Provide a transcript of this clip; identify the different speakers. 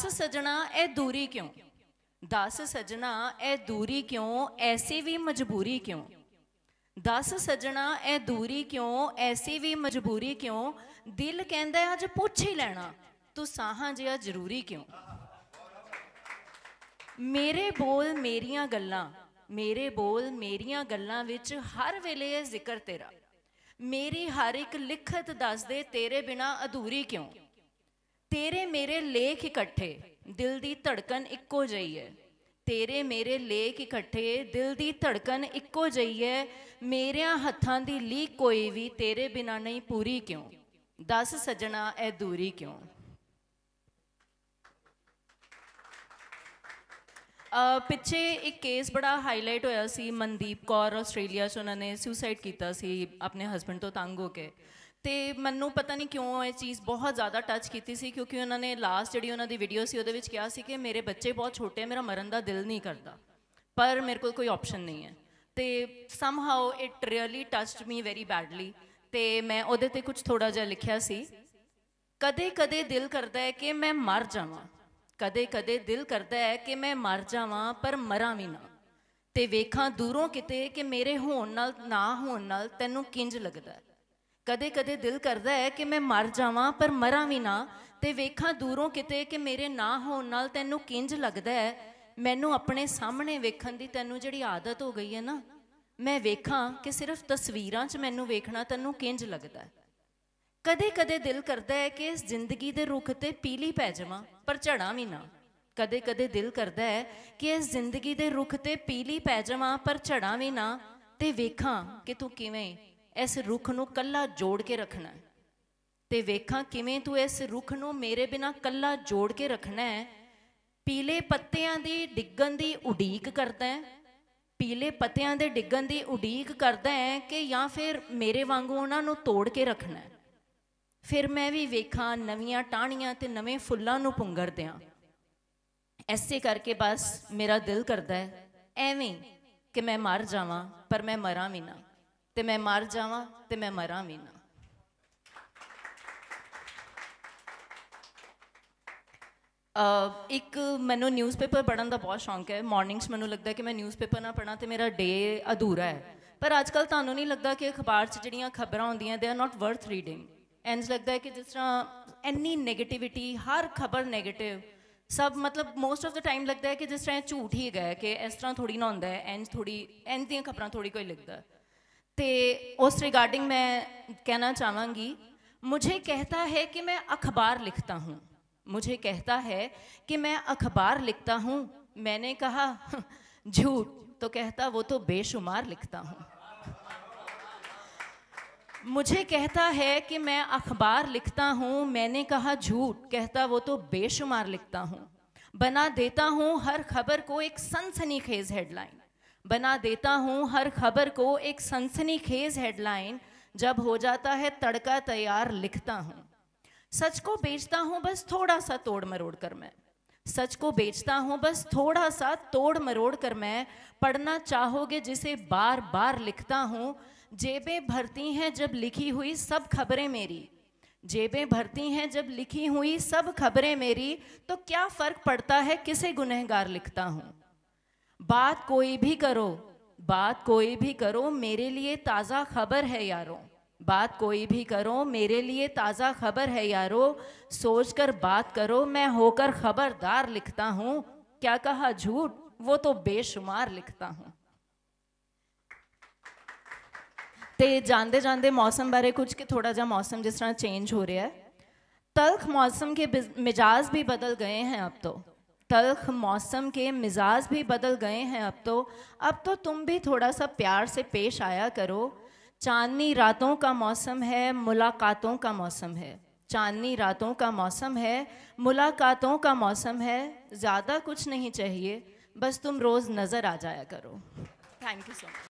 Speaker 1: ਦਸ ਸਜਣਾ ਇਹ ਦੂਰੀ ਕਿਉਂ ਦਸ ਸਜਣਾ ਇਹ ਦੂਰੀ ਕਿਉਂ ਐਸੀ ਵੀ ਮਜਬੂਰੀ ਕਿਉਂ ਦਸ ਸਜਣਾ ਇਹ ਦੂਰੀ ਕਿਉਂ ਐਸੀ ਵੀ ਮਜਬੂਰੀ ਕਿਉਂ ਦਿਲ ਕਹਿੰਦਾ ਅੱਜ ਪੁੱਛ ਹੀ ਲੈਣਾ ਤੂੰ ਸਾਹਾਂ ਜਿਹਾ ਜ਼ਰੂਰੀ ਕਿਉਂ ਮੇਰੇ ਬੋਲ ਮੇਰੀਆਂ ਗੱਲਾਂ ਮੇਰੇ ਬੋਲ ਮੇਰੀਆਂ ਗੱਲਾਂ ਵਿੱਚ ਹਰ ਵੇਲੇ ਇਹ ਜ਼ਿਕਰ ਤੇਰਾ ਮੇਰੀ ਹਰ ਇੱਕ ਲਿਖਤ ਦੱਸ ਦੇ ਤੇਰੇ ਬਿਨਾ ਅਧੂਰੀ ਕਿਉਂ ਤੇਰੇ ਮੇਰੇ ਲੇਖ ਇਕੱਠੇ ਦਿਲ ਦੀ ਧੜਕਨ ਇੱਕੋ ਜਈ ਹੈ ਤੇਰੇ ਮੇਰੇ ਲੇਖ ਇਕੱਠੇ ਦਿਲ ਦੀ ਧੜਕਨ ਇੱਕੋ ਜਈ ਹੈ ਮੇਰਿਆਂ ਹੱਥਾਂ ਦੀ ਲੀਕ ਕੋਈ ਵੀ ਤੇਰੇ ਬਿਨਾ ਨਹੀਂ ਪੂਰੀ ਕਿਉਂ ਦੱਸ ਸਜਣਾ ਐ ਦੂਰੀ ਕਿਉਂ ਪਿੱਛੇ ਇੱਕ ਕੇਸ ਬੜਾ ਹਾਈਲਾਈਟ ਹੋਇਆ ਸੀ ਮਨਦੀਪ ਕੌਰ ਆਸਟ੍ਰੇਲੀਆ 'ਚ ਉਹਨਾਂ ਨੇ ਸੁਸਾਈਡ ਕੀਤਾ ਸੀ ਆਪਣੇ ਹਸਬੰਡ ਤੋਂ ਤੰਗ ਹੋ ਕੇ ਤੇ ਮੈਨੂੰ ਪਤਾ ਨਹੀਂ ਕਿਉਂ ਇਹ ਚੀਜ਼ ਬਹੁਤ ਜ਼ਿਆਦਾ ਟੱਚ ਕੀਤੀ ਸੀ ਕਿਉਂਕਿ ਉਹਨਾਂ ਨੇ ਲਾਸਟ ਜਿਹੜੀ ਉਹਨਾਂ ਦੀ ਵੀਡੀਓ ਸੀ ਉਹਦੇ ਵਿੱਚ ਕਿਹਾ ਸੀ ਕਿ ਮੇਰੇ ਬੱਚੇ ਬਹੁਤ ਛੋਟੇ ਆ ਮੇਰਾ ਮਰਨ ਦਾ ਦਿਲ ਨਹੀਂ ਕਰਦਾ ਪਰ ਮੇਰੇ ਕੋਲ ਕੋਈ ਆਪਸ਼ਨ ਨਹੀਂ ਹੈ ਤੇ some somehow it really touched me very badly ਤੇ ਮੈਂ ਉਹਦੇ ਤੇ ਕੁਝ ਥੋੜਾ ਜਿਹਾ ਲਿਖਿਆ ਸੀ ਕਦੇ-ਕਦੇ ਦਿਲ ਕਰਦਾ ਹੈ ਕਿ ਮੈਂ ਮਰ ਜਾਵਾਂ ਕਦੇ-ਕਦੇ ਦਿਲ ਕਰਦਾ ਹੈ ਕਿ ਮੈਂ ਮਰ ਜਾਵਾਂ ਪਰ ਮਰਾਂ ਵੀ ਨਾ ਤੇ ਵੇਖਾਂ ਦੂਰੋਂ ਕਿਤੇ ਕਿ ਮੇਰੇ ਹੋਣ ਨਾਲ ਨਾ ਹੋਣ ਨਾਲ ਤੈਨੂੰ ਕਿੰਜ ਲੱਗਦਾ ਹੈ ਕਦੇ-ਕਦੇ ਦਿਲ ਕਰਦਾ ਹੈ ਕਿ ਮੈਂ ਮਰ ਜਾਵਾਂ ਪਰ ਮਰਾਂ ਵੀ ਨਾ ਤੇ ਵੇਖਾਂ ਦੂਰੋਂ ਕਿਤੇ ਕਿ ਮੇਰੇ ਨਾ ਹੋਣ ਨਾਲ ਤੈਨੂੰ ਕਿੰਜ ਲੱਗਦਾ ਹੈ ਮੈਨੂੰ ਆਪਣੇ ਸਾਹਮਣੇ ਵੇਖਣ ਦੀ ਤੈਨੂੰ ਜਿਹੜੀ ਆਦਤ ਹੋ ਗਈ ਹੈ ਨਾ ਮੈਂ ਵੇਖਾਂ ਕਿ ਸਿਰਫ ਤਸਵੀਰਾਂ 'ਚ ਮੈਨੂੰ ਵੇਖਣਾ ਤੈਨੂੰ ਕਿੰਜ ਲੱਗਦਾ ਹੈ ਕਦੇ-ਕਦੇ ਦਿਲ ਕਰਦਾ ਹੈ ਕਿ ਇਸ ਜ਼ਿੰਦਗੀ ਦੇ ਰੁੱਖ ਤੇ ਪੀਲੀ ਪੈ ਜਾਵਾਂ ਪਰ ਝੜਾਂ ਵੀ ਨਾ ਕਦੇ-ਕਦੇ ਦਿਲ ਕਰਦਾ ਹੈ ਕਿ ਇਸ ਜ਼ਿੰਦਗੀ ਦੇ ਰੁੱਖ ਤੇ ਪੀਲੀ ਪੈ ਜਾਵਾਂ ਪਰ ਝੜਾਂ ਵੀ ਨਾ ਤੇ ਵੇਖਾਂ ਕਿ ਤੂੰ ਕਿਵੇਂ ਇਸ ਰੁੱਖ ਨੂੰ ਕੱਲਾ ਜੋੜ ਕੇ ਰੱਖਣਾ ਹੈ ਤੇ ਵੇਖਾਂ ਕਿਵੇਂ ਤੂੰ ਇਸ ਰੁੱਖ ਨੂੰ ਮੇਰੇ ਬਿਨਾ ਕੱਲਾ ਜੋੜ ਕੇ ਰੱਖਣਾ ਹੈ ਪੀਲੇ ਪੱਤਿਆਂ ਦੀ ਡਿੱਗਣ ਦੀ ਉਡੀਕ ਕਰਦਾ ਹੈ ਪੀਲੇ ਪੱਤਿਆਂ ਦੇ ਡਿੱਗਣ ਦੀ ਉਡੀਕ ਕਰਦਾ ਹੈ ਕਿ ਜਾਂ ਫਿਰ ਮੇਰੇ ਵਾਂਗੂ ਉਹਨਾਂ ਨੂੰ ਤੋੜ ਕੇ ਰੱਖਣਾ ਹੈ ਫਿਰ ਮੈਂ ਵੀ ਵੇਖਾਂ ਨਵੀਆਂ ਟਾਹਣੀਆਂ ਤੇ ਨਵੇਂ ਫੁੱਲਾਂ ਨੂੰ ਪੁੰਗਰਦਿਆਂ ਐਸੇ ਕਰਕੇ ਬਸ ਮੇਰਾ ਦਿਲ ਕਰਦਾ ਹੈ ਐਵੇਂ ਕਿ ਮੈਂ ਮਰ ਜਾਵਾਂ ਪਰ ਮੈਂ ਮਰਾਂ ਵੀ ਨਾ ਤੇ ਮੈਂ ਮਰ ਜਾਵਾਂ ਤੇ ਮੈਂ ਮਰਾਂ ਵੀ ਨਾ ਇੱਕ ਮੈਨੂੰ ਨਿਊਜ਼ਪੇਪਰ ਪੜਨ ਦਾ ਬਹੁਤ ਸ਼ੌਂਕ ਹੈ ਮਾਰਨਿੰਗਸ ਮੈਨੂੰ ਲੱਗਦਾ ਕਿ ਮੈਂ ਨਿਊਜ਼ਪੇਪਰ ਨਾ ਪੜਾਂ ਤੇ ਮੇਰਾ ਡੇ ਅਧੂਰਾ ਹੈ ਪਰ ਅੱਜ ਕੱਲ ਤੁਹਾਨੂੰ ਨਹੀਂ ਲੱਗਦਾ ਕਿ ਅਖਬਾਰ 'ਚ ਜਿਹੜੀਆਂ ਖਬਰਾਂ ਹੁੰਦੀਆਂ they are not worth reading ਐਂਸ ਲੱਗਦਾ ਹੈ ਕਿ ਜਿਸ ਤਰ੍ਹਾਂ ਐਨੀ 네ਗੇਟਿਵਿਟੀ ਹਰ ਖਬਰ 네ਗੇਟਿਵ ਸਭ ਮਤਲਬ ਮੋਸਟ ਆਫ ਦਾ ਟਾਈਮ ਲੱਗਦਾ ਹੈ ਕਿ ਜਿਸ ਤਰ੍ਹਾਂ ਝੂਠ ਹੀ ਗਿਆ ਕਿ ਇਸ ਤਰ੍ਹਾਂ ਥੋੜੀ ਨਾ ਹੁੰਦਾ ਐਂਸ ਥੋੜੀ ਐਂਸ ਦੀਆਂ ਖਬਰਾਂ ਥੋੜੀ ਕੋਈ ਲੱਗਦਾ तो उस रिगार्डिंग मैं कहना चाहवागी मुझे कहता है कि मैं अखबार लिखता हूँ मुझे कहता है कि मैं अखबार लिखता हूँ मैंने कहा झूठ तो कहता वो तो बेशुमार लिखता हूँ मुझे कहता है कि मैं अखबार लिखता हूँ मैंने कहा झूठ कहता वो तो बेशुमार लिखता हूँ बना देता हूँ हर खबर को एक सनसनीखेज हेडलाइन बना देता हूँ हर खबर को एक सनसनीखेज हेडलाइन जब हो जाता है तड़का तैयार लिखता हूँ सच को बेचता हूँ बस थोड़ा सा तोड़ मरोड़ कर मैं सच को बेचता हूँ बस थोड़ा सा तोड़ मरोड़ कर मैं पढ़ना चाहोगे जिसे बार बार लिखता हूँ जेबें भरती हैं जब लिखी हुई सब खबरें मेरी जेबें भरती हैं जब लिखी हुई सब खबरें मेरी तो क्या फ़र्क पड़ता है किसे गुनहगार लिखता हूँ बात कोई भी करो बात कोई भी करो मेरे लिए ताज़ा खबर है यारो बात कोई भी करो मेरे लिए ताज़ा खबर है यारो सोच कर बात करो मैं होकर खबरदार लिखता हूँ क्या कहा झूठ वो तो बेशुमार लिखता हूँ ਤੇ जानते जानते मौसम बारे कुछ के थोड़ा जा मौसम जिस तरह चेंज हो रहा है ਤਲਖ मौसम के मिजाज भी बदल गए हैं अब तो तलख मौसम के मिजाज भी बदल गए हैं अब तो अब तो तुम भी थोड़ा सा प्यार से पेश आया करो चांदनी रातों का मौसम है मुलाकातों का मौसम है चांदनी रातों का मौसम है मुलाकातों का मौसम है ज़्यादा कुछ नहीं चाहिए बस तुम रोज़ नज़र आ जाया करो थैंक यू सो मच